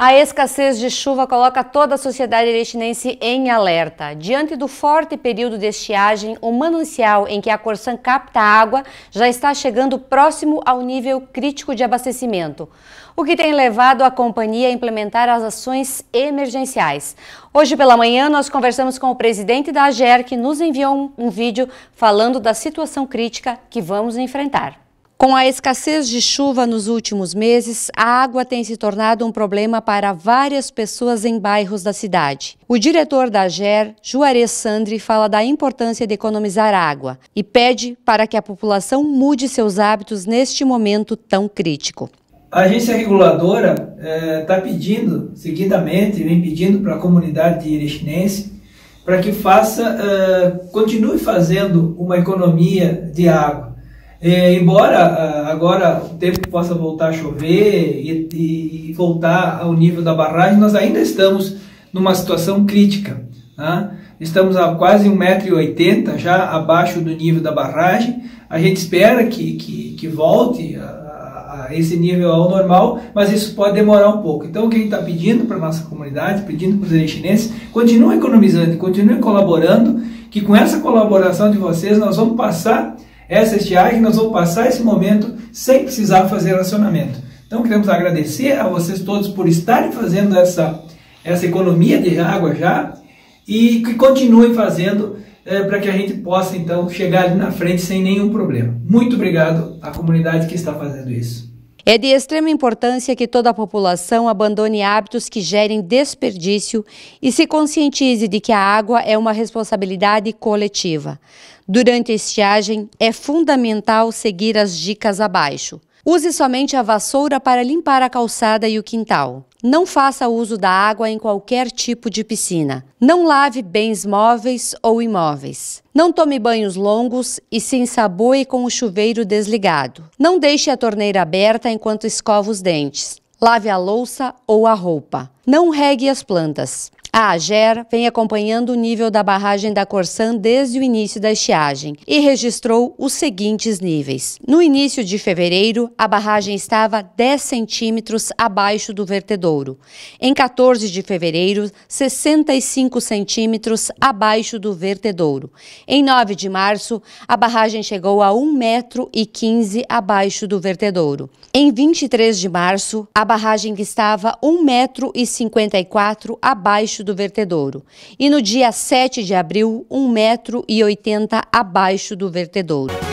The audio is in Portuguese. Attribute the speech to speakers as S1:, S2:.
S1: A escassez de chuva coloca toda a sociedade leitinense em alerta. Diante do forte período de estiagem, o manancial em que a Corsan capta água já está chegando próximo ao nível crítico de abastecimento, o que tem levado a companhia a implementar as ações emergenciais. Hoje pela manhã, nós conversamos com o presidente da AGER, que nos enviou um, um vídeo falando da situação crítica que vamos enfrentar. Com a escassez de chuva nos últimos meses, a água tem se tornado um problema para várias pessoas em bairros da cidade. O diretor da AGER, Juarez Sandri, fala da importância de economizar água e pede para que a população mude seus hábitos neste momento tão crítico.
S2: A agência reguladora está eh, pedindo, seguidamente, vem pedindo para a comunidade irechinense para que faça, eh, continue fazendo uma economia de água é, embora ah, agora o tempo possa voltar a chover e, e, e, voltar ao nível da barragem, nós ainda estamos numa situação crítica. Né? Estamos a quase 1,80m, já abaixo do nível da barragem. A gente espera que, que, que volte a, a, esse nível ao normal, mas isso pode demorar um pouco. Então, o que a gente está pedindo para a nossa comunidade, pedindo para os erechinenses, continuem economizando, continuem colaborando, que com essa colaboração de vocês nós vamos passar essa estiagem, nós vamos passar esse momento sem precisar fazer racionamento. Então, queremos agradecer a vocês todos por estarem fazendo essa, essa economia de água já e que continuem fazendo é, para que a gente possa, então, chegar ali na frente sem nenhum problema. Muito obrigado à comunidade que está fazendo isso.
S1: É de extrema importância que toda a população abandone hábitos que gerem desperdício e se conscientize de que a água é uma responsabilidade coletiva. Durante a estiagem, é fundamental seguir as dicas abaixo. Use somente a vassoura para limpar a calçada e o quintal. Não faça uso da água em qualquer tipo de piscina. Não lave bens móveis ou imóveis. Não tome banhos longos e se ensaboe com o chuveiro desligado. Não deixe a torneira aberta enquanto escova os dentes. Lave a louça ou a roupa. Não regue as plantas. A AGER vem acompanhando o nível da barragem da Corsan desde o início da estiagem e registrou os seguintes níveis. No início de fevereiro, a barragem estava 10 centímetros abaixo do vertedouro. Em 14 de fevereiro, 65 centímetros abaixo do vertedouro. Em 9 de março, a barragem chegou a 1,15 metro e abaixo do vertedouro. Em 23 de março, a barragem estava 1 metro e abaixo do do vertedouro e no dia 7 de abril, 1,80 m abaixo do vertedouro.